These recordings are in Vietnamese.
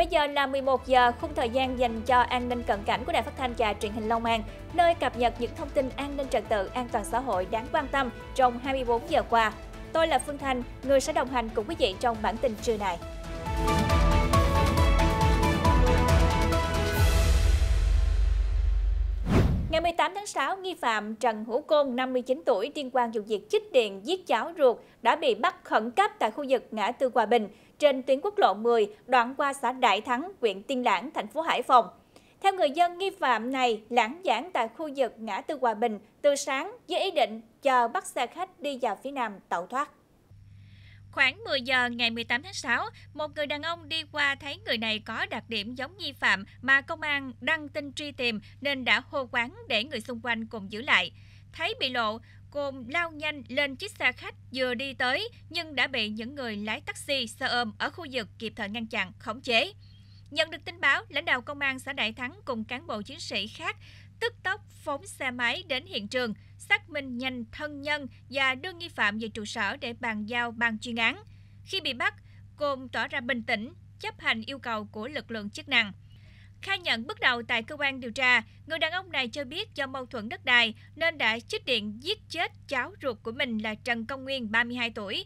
Bây giờ là 11 giờ, khung thời gian dành cho an ninh cận cảnh của Đài Phát thanh và Truyền hình Long An, nơi cập nhật những thông tin an ninh trật tự, an toàn xã hội đáng quan tâm trong 24 giờ qua. Tôi là Phương Thanh người sẽ đồng hành cùng quý vị trong bản tin trưa này. Ngày 18 tháng 6, nghi phạm Trần Hữu Côn, 59 tuổi, liên quan vụ việc chích điện giết cháu ruột đã bị bắt khẩn cấp tại khu vực ngã tư Hòa Bình trên tuyến quốc lộ 10, đoạn qua xã Đại Thắng, huyện Tiên Lãng, thành phố Hải Phòng. Theo người dân, nghi phạm này lãng giảng tại khu vực ngã tư Hòa Bình từ sáng với ý định chờ bắt xe khách đi vào phía Nam tẩu thoát. Khoảng 10 giờ ngày 18 tháng 6, một người đàn ông đi qua thấy người này có đặc điểm giống nghi phạm mà công an đăng tin truy tìm nên đã hô quán để người xung quanh cùng giữ lại. Thấy bị lộ, cô lao nhanh lên chiếc xe khách vừa đi tới nhưng đã bị những người lái taxi xe ôm ở khu vực kịp thời ngăn chặn khống chế. Nhận được tin báo, lãnh đạo công an xã Đại Thắng cùng cán bộ chiến sĩ khác tức tốc phóng xe máy đến hiện trường, xác minh nhanh thân nhân và đưa nghi phạm về trụ sở để bàn giao ban chuyên án. Khi bị bắt, Côn tỏ ra bình tĩnh, chấp hành yêu cầu của lực lượng chức năng. Khai nhận bước đầu tại cơ quan điều tra, người đàn ông này cho biết do mâu thuẫn đất đai nên đã chích điện giết chết cháu ruột của mình là Trần Công Nguyên, 32 tuổi,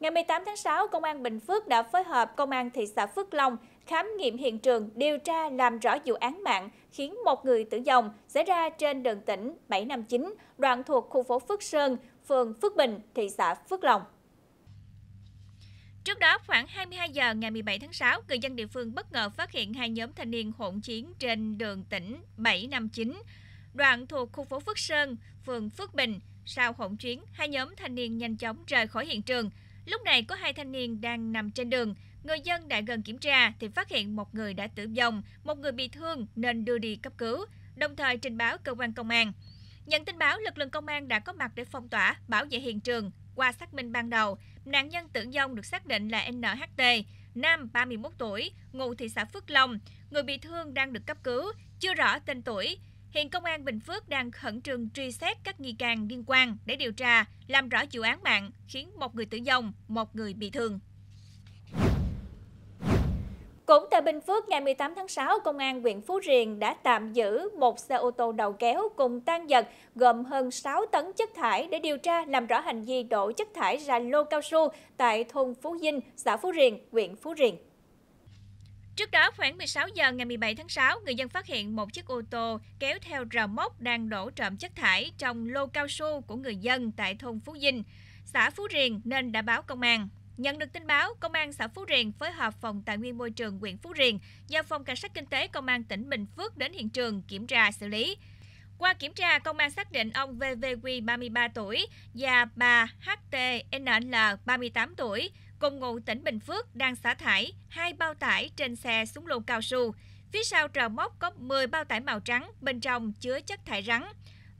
Ngày 18 tháng 6, Công an Bình Phước đã phối hợp Công an thị xã Phước Long khám nghiệm hiện trường, điều tra làm rõ vụ án mạng khiến một người tử vong xảy ra trên đường tỉnh 759, đoạn thuộc khu phố Phước Sơn, phường Phước Bình, thị xã Phước Long. Trước đó, khoảng 22 giờ ngày 17 tháng 6, người dân địa phương bất ngờ phát hiện hai nhóm thanh niên hỗn chiến trên đường tỉnh 759, đoạn thuộc khu phố Phước Sơn, phường Phước Bình. Sau hỗn chiến, hai nhóm thanh niên nhanh chóng rời khỏi hiện trường. Lúc này có hai thanh niên đang nằm trên đường. Người dân đã gần kiểm tra thì phát hiện một người đã tử vong, một người bị thương nên đưa đi cấp cứu, đồng thời trình báo cơ quan công an. Nhận tin báo, lực lượng công an đã có mặt để phong tỏa, bảo vệ hiện trường. Qua xác minh ban đầu, nạn nhân tử vong được xác định là NHT, nam 31 tuổi, ngụ thị xã Phước Long. Người bị thương đang được cấp cứu, chưa rõ tên tuổi, Hiện Công an Bình Phước đang khẩn trương truy xét các nghi can liên quan để điều tra, làm rõ vụ án mạng khiến một người tử vong, một người bị thương. Cũng tại Bình Phước, ngày 18 tháng 6, Công an huyện Phú Riềng đã tạm giữ một xe ô tô đầu kéo cùng tan vật gồm hơn 6 tấn chất thải để điều tra làm rõ hành vi đổ chất thải ra lô cao su tại thôn Phú Dinh, xã Phú Riềng, huyện Phú Riềng. Trước đó, khoảng 16 giờ ngày 17 tháng 6, người dân phát hiện một chiếc ô tô kéo theo rờ mốc đang đổ trộm chất thải trong lô cao su của người dân tại thôn Phú Dinh, xã Phú Riềng nên đã báo công an. Nhận được tin báo, Công an xã Phú Riềng phối hợp Phòng Tài nguyên Môi trường huyện Phú Riềng và Phòng Cảnh sát Kinh tế Công an tỉnh Bình Phước đến hiện trường kiểm tra xử lý. Qua kiểm tra, công an xác định ông VVQ 33 tuổi và bà HTNL 38 tuổi cùng ngụ tỉnh Bình Phước đang xả thải hai bao tải trên xe xuống lô cao su. Phía sau trò móc có 10 bao tải màu trắng, bên trong chứa chất thải rắn.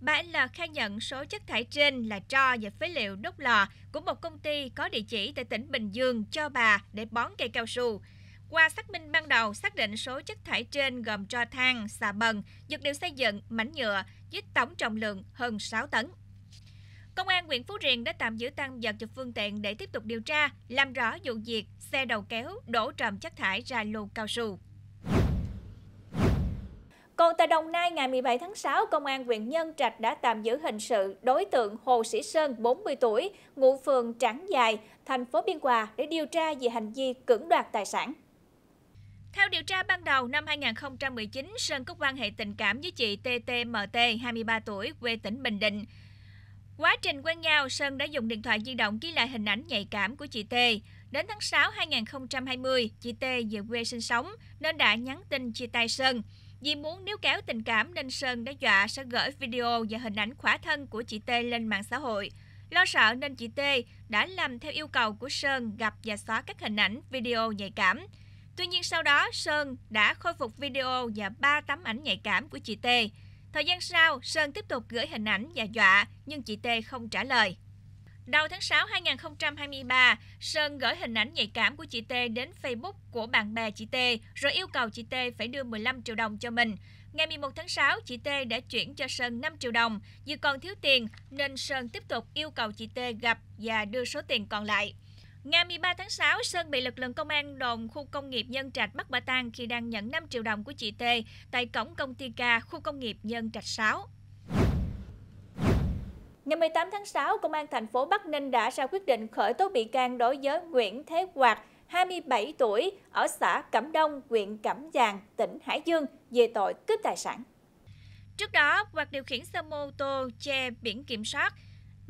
Bà L khai nhận số chất thải trên là tro và phế liệu đốt lò của một công ty có địa chỉ tại tỉnh Bình Dương cho bà để bón cây cao su. Qua xác minh ban đầu, xác định số chất thải trên gồm tro than, xà bần, vật liệu xây dựng, mảnh nhựa với tổng trọng lượng hơn 6 tấn. Công an huyện Phú Riềng đã tạm giữ tăng vật cho phương tiện để tiếp tục điều tra, làm rõ vụ việc xe đầu kéo đổ trầm chất thải ra lô cao su. Còn tại Đồng Nai, ngày 17 tháng 6, Công an huyện Nhân Trạch đã tạm giữ hình sự đối tượng Hồ Sĩ Sơn, 40 tuổi, ngụ phường Trảng Dài, thành phố Biên Hòa để điều tra về hành vi cưỡng đoạt tài sản. Theo điều tra ban đầu, năm 2019, Sơn có quan hệ tình cảm với chị TTMT, 23 tuổi, quê tỉnh Bình Định. Quá trình quen nhau, Sơn đã dùng điện thoại di động ghi lại hình ảnh nhạy cảm của chị T. Đến tháng 6 2020, chị T về quê sinh sống nên đã nhắn tin chia tay Sơn. Vì muốn níu kéo tình cảm nên Sơn đã dọa sẽ gửi video và hình ảnh khỏa thân của chị T lên mạng xã hội. Lo sợ nên chị T đã làm theo yêu cầu của Sơn gặp và xóa các hình ảnh video nhạy cảm. Tuy nhiên sau đó Sơn đã khôi phục video và 3 tấm ảnh nhạy cảm của chị T. Thời gian sau, Sơn tiếp tục gửi hình ảnh và dọa, nhưng chị T không trả lời. Đầu tháng 6 2023, Sơn gửi hình ảnh nhạy cảm của chị T đến Facebook của bạn bè chị T, rồi yêu cầu chị T phải đưa 15 triệu đồng cho mình. Ngày 11 tháng 6, chị T đã chuyển cho Sơn 5 triệu đồng, vì còn thiếu tiền nên Sơn tiếp tục yêu cầu chị T gặp và đưa số tiền còn lại. Ngày 13 tháng 6, Sơn bị lực lượng công an đồn khu công nghiệp Nhân Trạch bắt quả tang khi đang nhận 5 triệu đồng của chị T tại cổng công ty K khu công nghiệp Nhân Trạch 6. Ngày 18 tháng 6, Công an thành phố Bắc Ninh đã ra quyết định khởi tố bị can đối với Nguyễn Thế Hoạt, 27 tuổi, ở xã Cẩm Đông, huyện Cẩm Giàng, tỉnh Hải Dương về tội cướp tài sản. Trước đó, Hoạt điều khiển xe mô tô che biển kiểm soát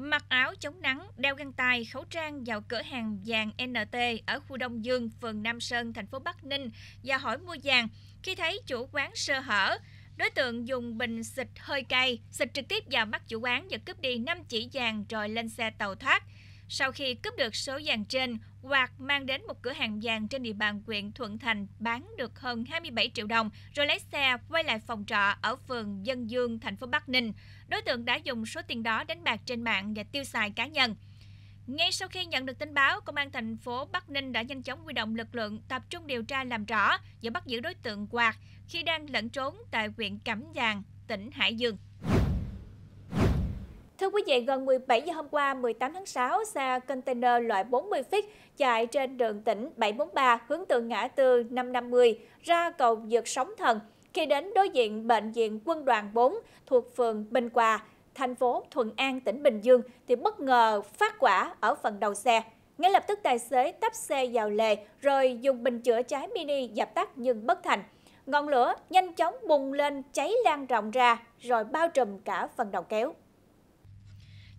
mặc áo chống nắng, đeo găng tay, khẩu trang vào cửa hàng vàng NT ở khu Đông Dương, phường Nam Sơn, thành phố Bắc Ninh và hỏi mua vàng. Khi thấy chủ quán sơ hở, đối tượng dùng bình xịt hơi cay, xịt trực tiếp vào mắt chủ quán và cướp đi 5 chỉ vàng rồi lên xe tàu thoát. Sau khi cướp được số vàng trên, Hoạt mang đến một cửa hàng vàng trên địa bàn huyện Thuận Thành bán được hơn 27 triệu đồng rồi lấy xe quay lại phòng trọ ở phường Dân Dương, thành phố Bắc Ninh. Đối tượng đã dùng số tiền đó đánh bạc trên mạng và tiêu xài cá nhân. Ngay sau khi nhận được tin báo, công an thành phố Bắc Ninh đã nhanh chóng huy động lực lượng tập trung điều tra làm rõ và bắt giữ đối tượng Quạt khi đang lẫn trốn tại huyện Cẩm Giàng, tỉnh Hải Dương. Thưa quý vị, gần 17 giờ hôm qua 18 tháng 6, xe container loại 40 feet chạy trên đường tỉnh 743 hướng từ ngã tư 550 ra cầu vượt sóng thần khi đến đối diện bệnh viện quân đoàn 4 thuộc phường Bình Hòa, thành phố Thuận An, tỉnh Bình Dương thì bất ngờ phát quả ở phần đầu xe. Ngay lập tức tài xế tắp xe vào lề rồi dùng bình chữa cháy mini dập tắt nhưng bất thành. Ngọn lửa nhanh chóng bùng lên cháy lan rộng ra rồi bao trùm cả phần đầu kéo.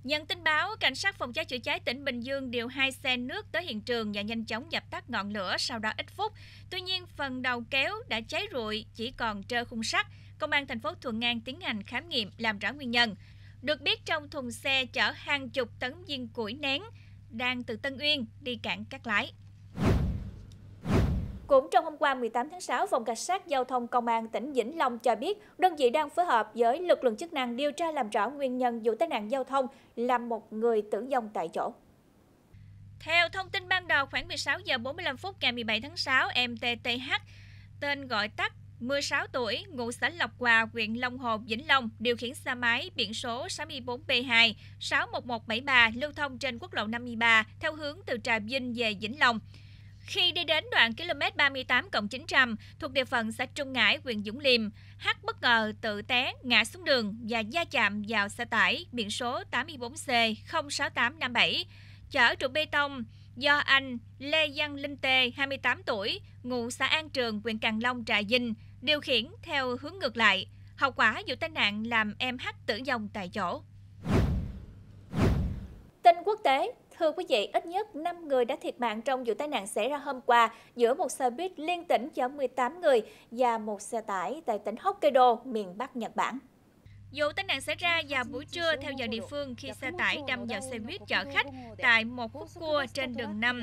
Nhận tin báo, cảnh sát phòng cháy chữa cháy tỉnh Bình Dương điều hai xe nước tới hiện trường và nhanh chóng dập tắt ngọn lửa sau đó ít phút. Tuy nhiên, phần đầu kéo đã cháy rụi, chỉ còn trơ khung sắt. Công an thành phố Thuận An tiến hành khám nghiệm làm rõ nguyên nhân. Được biết trong thùng xe chở hàng chục tấn viên củi nén đang từ Tân Uyên đi cảng Cát Lái. Cũng trong hôm qua 18 tháng 6, Phòng Cảnh sát Giao thông Công an tỉnh Vĩnh Long cho biết đơn vị đang phối hợp với lực lượng chức năng điều tra làm rõ nguyên nhân vụ tai nạn giao thông làm một người tử vong tại chỗ. Theo thông tin ban đầu, khoảng 16 giờ 45 phút ngày 17 tháng 6, em TTH, tên gọi tắt 16 tuổi, ngụ xã Lộc Hòa, huyện Long Hồ, Vĩnh Long, điều khiển xe máy biển số 64B2 61173 lưu thông trên quốc lộ 53 theo hướng từ Trà Vinh về Vĩnh Long. Khi đi đến đoạn km 38 900 thuộc địa phận xã Trung Ngãi, huyện Dũng Liêm, H bất ngờ tự té ngã xuống đường và gia chạm vào xe tải biển số 84C 06857 chở trụ bê tông do anh Lê Văn Linh Tê, 28 tuổi, ngụ xã An Trường, huyện Càng Long, Trà Vinh, điều khiển theo hướng ngược lại. Hậu quả vụ tai nạn làm em H tử vong tại chỗ. Tin quốc tế, Thưa quý vị, ít nhất 5 người đã thiệt mạng trong vụ tai nạn xảy ra hôm qua giữa một xe buýt liên tỉnh chở 18 người và một xe tải tại tỉnh Hokkaido, miền Bắc Nhật Bản. Vụ tai nạn xảy ra vào buổi trưa theo giờ địa phương khi xe tải đâm vào xe buýt chở khách tại một khúc cua trên đường 5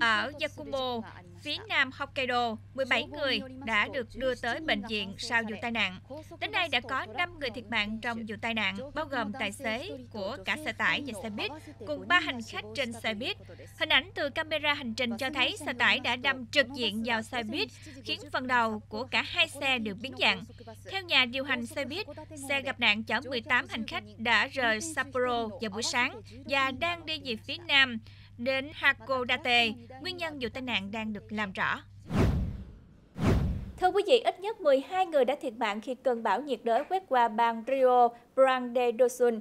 ở Yakumo, phía nam Hokkaido. 17 người đã được đưa tới bệnh viện sau vụ tai nạn. Đến nay đã có 5 người thiệt mạng trong vụ tai nạn, bao gồm tài xế của cả xe tải và xe buýt cùng 3 hành khách trên xe buýt. Hình ảnh từ camera hành trình cho thấy xe tải đã đâm trực diện vào xe buýt, khiến phần đầu của cả hai xe đều biến dạng. Theo nhà điều hành xe buýt, xe gặp nạn nạn chở 18 hành khách đã rời Sapporo vào buổi sáng và đang đi về phía nam đến Hakodate. Nguyên nhân vụ tai nạn đang được làm rõ. Thưa quý vị, ít nhất 12 người đã thiệt mạng khi cơn bão nhiệt đới quét qua bang Rio Grande do Sul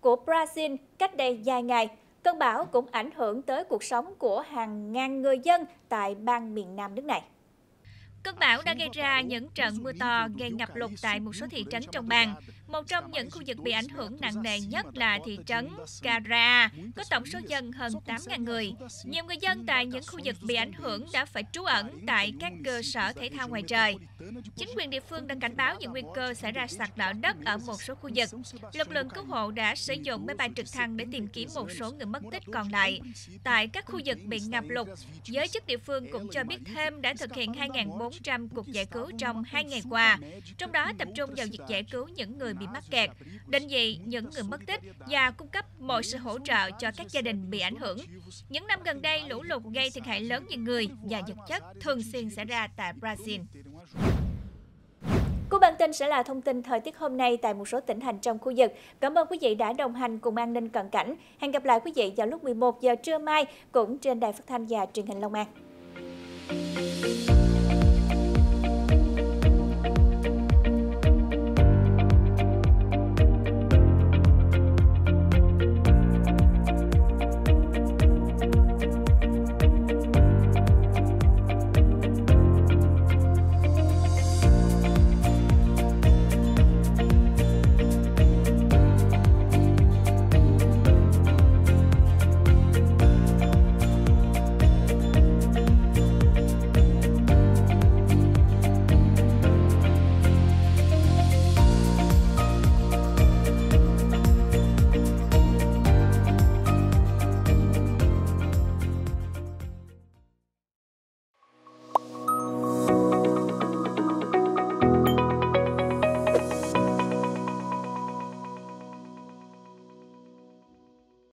của Brazil cách đây vài ngày. Cơn bão cũng ảnh hưởng tới cuộc sống của hàng ngàn người dân tại bang miền Nam nước này. Cơn bão đã gây ra những trận mưa to gây ngập lụt tại một số thị trấn trong bang. Một trong những khu vực bị ảnh hưởng nặng nề nhất là thị trấn Kara, có tổng số dân hơn 8.000 người. Nhiều người dân tại những khu vực bị ảnh hưởng đã phải trú ẩn tại các cơ sở thể thao ngoài trời. Chính quyền địa phương đang cảnh báo những nguy cơ xảy ra sạt lở đất ở một số khu vực. Lực lượng cứu hộ đã sử dụng máy bay trực thăng để tìm kiếm một số người mất tích còn lại. Tại các khu vực bị ngập lụt, giới chức địa phương cũng cho biết thêm đã thực hiện 2.400 cuộc giải cứu trong hai ngày qua, trong đó tập trung vào việc giải cứu những người bị mắc kẹt, định vị những người mất tích và cung cấp mọi sự hỗ trợ cho các gia đình bị ảnh hưởng. Những năm gần đây, lũ lụt gây thiệt hại lớn về người và vật chất thường xuyên xảy ra tại Brazil. Của bản tin sẽ là thông tin thời tiết hôm nay tại một số tỉnh thành trong khu vực. Cảm ơn quý vị đã đồng hành cùng an ninh cận cảnh. Hẹn gặp lại quý vị vào lúc 11 giờ trưa mai cũng trên đài phát thanh và truyền hình Long An.